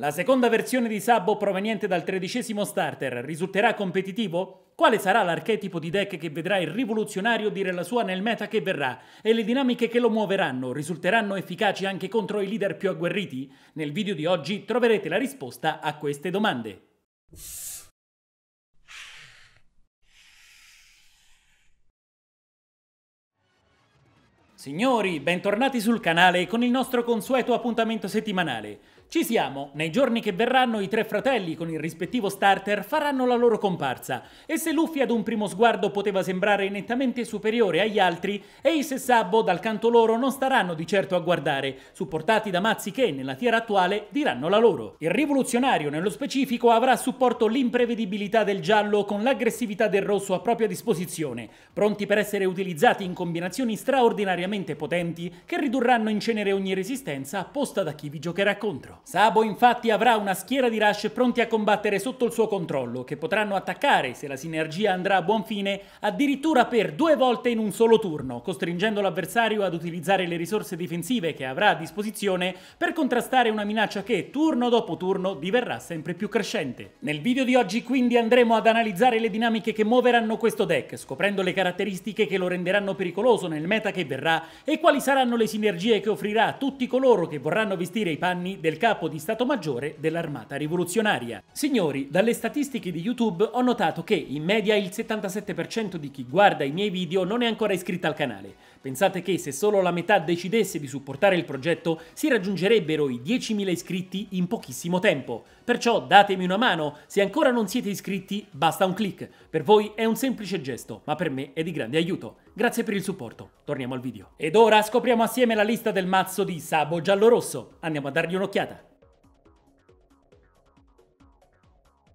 La seconda versione di Sabo proveniente dal tredicesimo starter risulterà competitivo? Quale sarà l'archetipo di deck che vedrà il rivoluzionario dire la sua nel meta che verrà? E le dinamiche che lo muoveranno risulteranno efficaci anche contro i leader più agguerriti? Nel video di oggi troverete la risposta a queste domande. Signori, bentornati sul canale con il nostro consueto appuntamento settimanale. Ci siamo! Nei giorni che verranno i tre fratelli con il rispettivo starter faranno la loro comparsa e se Luffy ad un primo sguardo poteva sembrare nettamente superiore agli altri, Ace e Sabbo dal canto loro non staranno di certo a guardare, supportati da mazzi che nella tiera attuale diranno la loro. Il rivoluzionario nello specifico avrà a supporto l'imprevedibilità del giallo con l'aggressività del rosso a propria disposizione, pronti per essere utilizzati in combinazioni straordinariamente potenti che ridurranno in cenere ogni resistenza apposta da chi vi giocherà contro. Sabo infatti avrà una schiera di Rush pronti a combattere sotto il suo controllo, che potranno attaccare, se la sinergia andrà a buon fine, addirittura per due volte in un solo turno, costringendo l'avversario ad utilizzare le risorse difensive che avrà a disposizione per contrastare una minaccia che, turno dopo turno, diverrà sempre più crescente. Nel video di oggi quindi andremo ad analizzare le dinamiche che muoveranno questo deck, scoprendo le caratteristiche che lo renderanno pericoloso nel meta che verrà e quali saranno le sinergie che offrirà a tutti coloro che vorranno vestire i panni del caso capo di Stato Maggiore dell'Armata Rivoluzionaria. Signori, dalle statistiche di YouTube ho notato che in media il 77% di chi guarda i miei video non è ancora iscritto al canale. Pensate che se solo la metà decidesse di supportare il progetto si raggiungerebbero i 10.000 iscritti in pochissimo tempo. Perciò datemi una mano, se ancora non siete iscritti basta un clic. Per voi è un semplice gesto, ma per me è di grande aiuto. Grazie per il supporto, torniamo al video. Ed ora scopriamo assieme la lista del mazzo di Sabo Giallorosso. Andiamo a dargli un'occhiata.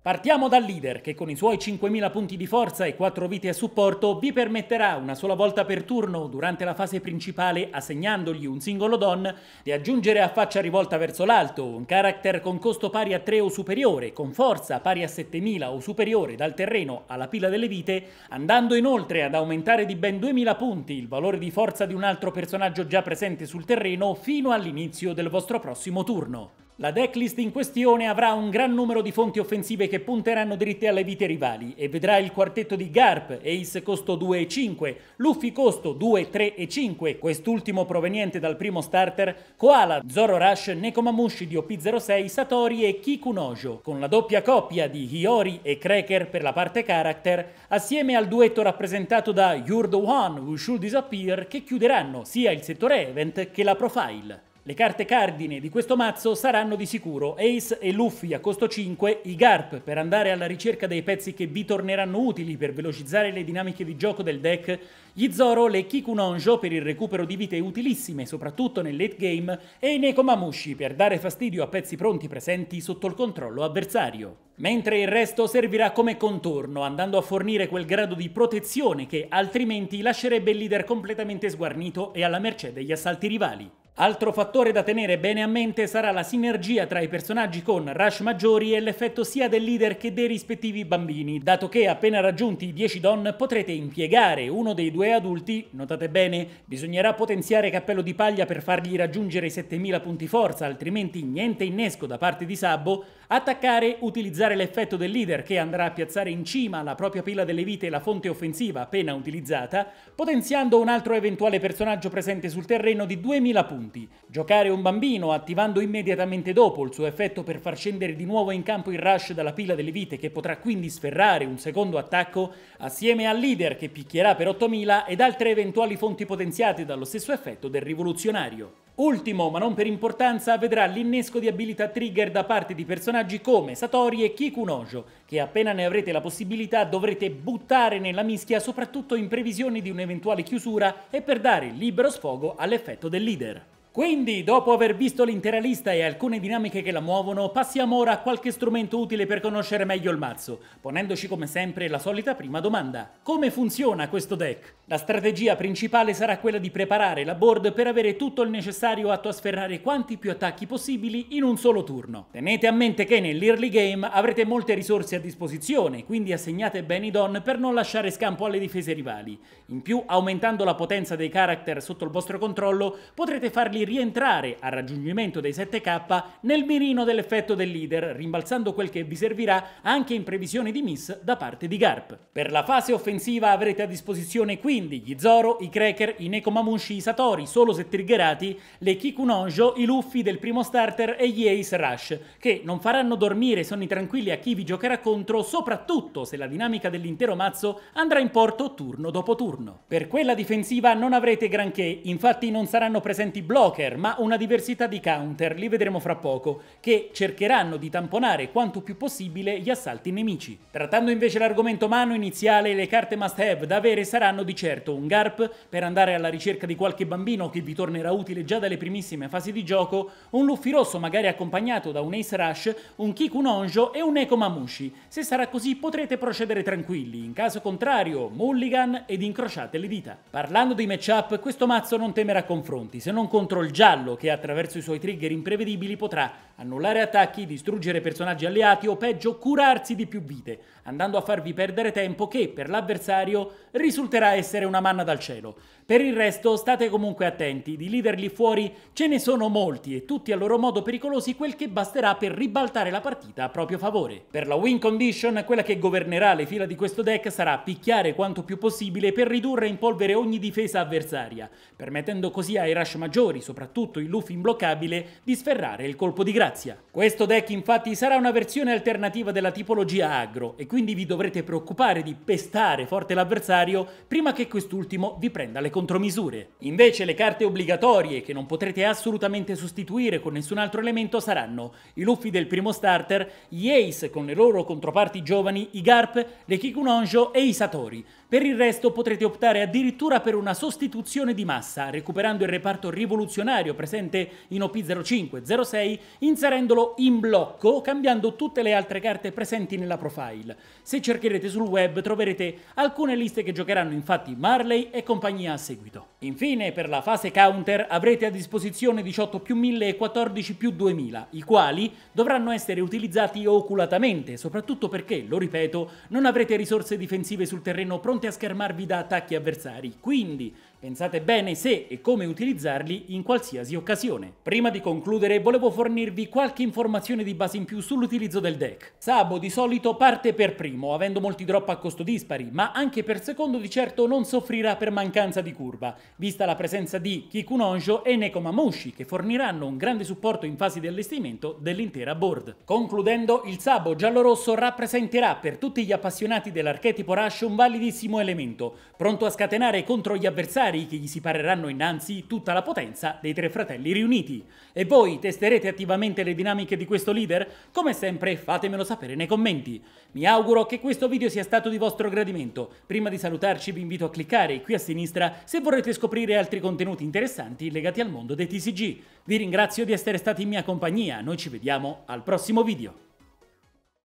Partiamo dal leader che con i suoi 5.000 punti di forza e 4 vite a supporto vi permetterà una sola volta per turno durante la fase principale assegnandogli un singolo don di aggiungere a faccia rivolta verso l'alto un character con costo pari a 3 o superiore, con forza pari a 7.000 o superiore dal terreno alla pila delle vite, andando inoltre ad aumentare di ben 2.000 punti il valore di forza di un altro personaggio già presente sul terreno fino all'inizio del vostro prossimo turno. La decklist in questione avrà un gran numero di fonti offensive che punteranno dritte alle vite rivali e vedrà il quartetto di Garp, Ace costo 2 e 5, Luffy costo 2, 3 e 5, quest'ultimo proveniente dal primo starter, Koala, Zoro Rush, Nekomamushi di OP06, Satori e Kikunojo, con la doppia coppia di Hiyori e Cracker per la parte character, assieme al duetto rappresentato da You're the One Who Should Disappear che chiuderanno sia il settore event che la profile. Le carte cardine di questo mazzo saranno di sicuro Ace e Luffy a costo 5, i Garp per andare alla ricerca dei pezzi che vi torneranno utili per velocizzare le dinamiche di gioco del deck, gli Zoro, le Kikunonjo per il recupero di vite utilissime soprattutto nel late game e i Nekomamushi per dare fastidio a pezzi pronti presenti sotto il controllo avversario. Mentre il resto servirà come contorno, andando a fornire quel grado di protezione che altrimenti lascerebbe il leader completamente sguarnito e alla mercé degli assalti rivali. Altro fattore da tenere bene a mente sarà la sinergia tra i personaggi con Rush maggiori e l'effetto sia del leader che dei rispettivi bambini, dato che appena raggiunti i 10 don potrete impiegare uno dei due adulti, notate bene, bisognerà potenziare Cappello di Paglia per fargli raggiungere i 7000 punti forza, altrimenti niente innesco da parte di Sabbo, attaccare, utilizzare l'effetto del leader che andrà a piazzare in cima alla propria pila delle vite la fonte offensiva appena utilizzata, potenziando un altro eventuale personaggio presente sul terreno di 2000 punti punti. Giocare un bambino attivando immediatamente dopo il suo effetto per far scendere di nuovo in campo il rush dalla pila delle vite che potrà quindi sferrare un secondo attacco assieme al leader che picchierà per 8000 ed altre eventuali fonti potenziate dallo stesso effetto del rivoluzionario. Ultimo, ma non per importanza, vedrà l'innesco di abilità trigger da parte di personaggi come Satori e Kikunojo, che appena ne avrete la possibilità dovrete buttare nella mischia soprattutto in previsione di un'eventuale chiusura e per dare libero sfogo all'effetto del leader. Quindi, dopo aver visto l'intera lista e alcune dinamiche che la muovono, passiamo ora a qualche strumento utile per conoscere meglio il mazzo, ponendoci come sempre la solita prima domanda. Come funziona questo deck? La strategia principale sarà quella di preparare la board per avere tutto il necessario atto a sferrare quanti più attacchi possibili in un solo turno. Tenete a mente che nell'early game avrete molte risorse a disposizione, quindi assegnate bene i don per non lasciare scampo alle difese rivali. In più, aumentando la potenza dei character sotto il vostro controllo, potrete farli rientrare al raggiungimento dei 7K nel mirino dell'effetto del leader, rimbalzando quel che vi servirà anche in previsione di miss da parte di Garp. Per la fase offensiva avrete a disposizione quindi gli Zoro, i Cracker, i Nekomamushi, i Satori, solo se triggerati, le Kikunonjo, i Luffy del primo starter e gli Ace Rush, che non faranno dormire sonni tranquilli a chi vi giocherà contro, soprattutto se la dinamica dell'intero mazzo andrà in porto turno dopo turno. Per quella difensiva non avrete granché, infatti non saranno presenti blocchi poker, ma una diversità di counter, li vedremo fra poco, che cercheranno di tamponare quanto più possibile gli assalti nemici. Trattando invece l'argomento mano iniziale, le carte must have da avere saranno di certo un Garp per andare alla ricerca di qualche bambino che vi tornerà utile già dalle primissime fasi di gioco, un Luffy rosso magari accompagnato da un Ace Rush, un Kikun Onjo e un Eko Mamushi. Se sarà così potrete procedere tranquilli, in caso contrario mulligan ed incrociate le dita. Parlando di matchup, questo mazzo non temerà confronti, se non contro il giallo che attraverso i suoi trigger imprevedibili potrà annullare attacchi, distruggere personaggi alleati o peggio curarsi di più vite, andando a farvi perdere tempo che per l'avversario risulterà essere una manna dal cielo. Per il resto state comunque attenti, di leader lì fuori ce ne sono molti e tutti a loro modo pericolosi quel che basterà per ribaltare la partita a proprio favore. Per la win condition quella che governerà le fila di questo deck sarà picchiare quanto più possibile per ridurre in polvere ogni difesa avversaria, permettendo così ai rush maggiori, soprattutto il Luffy imbloccabile, di sferrare il colpo di grazia. Questo deck infatti sarà una versione alternativa della tipologia agro e quindi vi dovrete preoccupare di pestare forte l'avversario prima che quest'ultimo vi prenda le contromisure. Invece le carte obbligatorie, che non potrete assolutamente sostituire con nessun altro elemento, saranno i Luffy del primo starter, gli Ace con le loro controparti giovani, i Garp, le Kikunonjo e i Satori, per il resto potrete optare addirittura per una sostituzione di massa, recuperando il reparto rivoluzionario presente in OP05-06, inserendolo in blocco, cambiando tutte le altre carte presenti nella profile. Se cercherete sul web troverete alcune liste che giocheranno infatti Marley e compagnia a seguito. Infine, per la fase counter avrete a disposizione 18 più 1000 e 14 più 2000, i quali dovranno essere utilizzati oculatamente, soprattutto perché, lo ripeto, non avrete risorse difensive sul terreno pronte pronti a schermarvi da attacchi avversari, quindi Pensate bene se e come utilizzarli in qualsiasi occasione. Prima di concludere volevo fornirvi qualche informazione di base in più sull'utilizzo del deck. Sabo di solito parte per primo, avendo molti drop a costo dispari, ma anche per secondo di certo non soffrirà per mancanza di curva, vista la presenza di Kikunonjo e Nekomamushi che forniranno un grande supporto in fase di allestimento dell'intera board. Concludendo, il Sabo giallo-rosso rappresenterà per tutti gli appassionati dell'archetipo Rush un validissimo elemento, pronto a scatenare contro gli avversari avversari che gli si pareranno innanzi tutta la potenza dei tre fratelli riuniti. E voi testerete attivamente le dinamiche di questo leader? Come sempre fatemelo sapere nei commenti. Mi auguro che questo video sia stato di vostro gradimento. Prima di salutarci vi invito a cliccare qui a sinistra se vorrete scoprire altri contenuti interessanti legati al mondo dei TCG. Vi ringrazio di essere stati in mia compagnia, noi ci vediamo al prossimo video.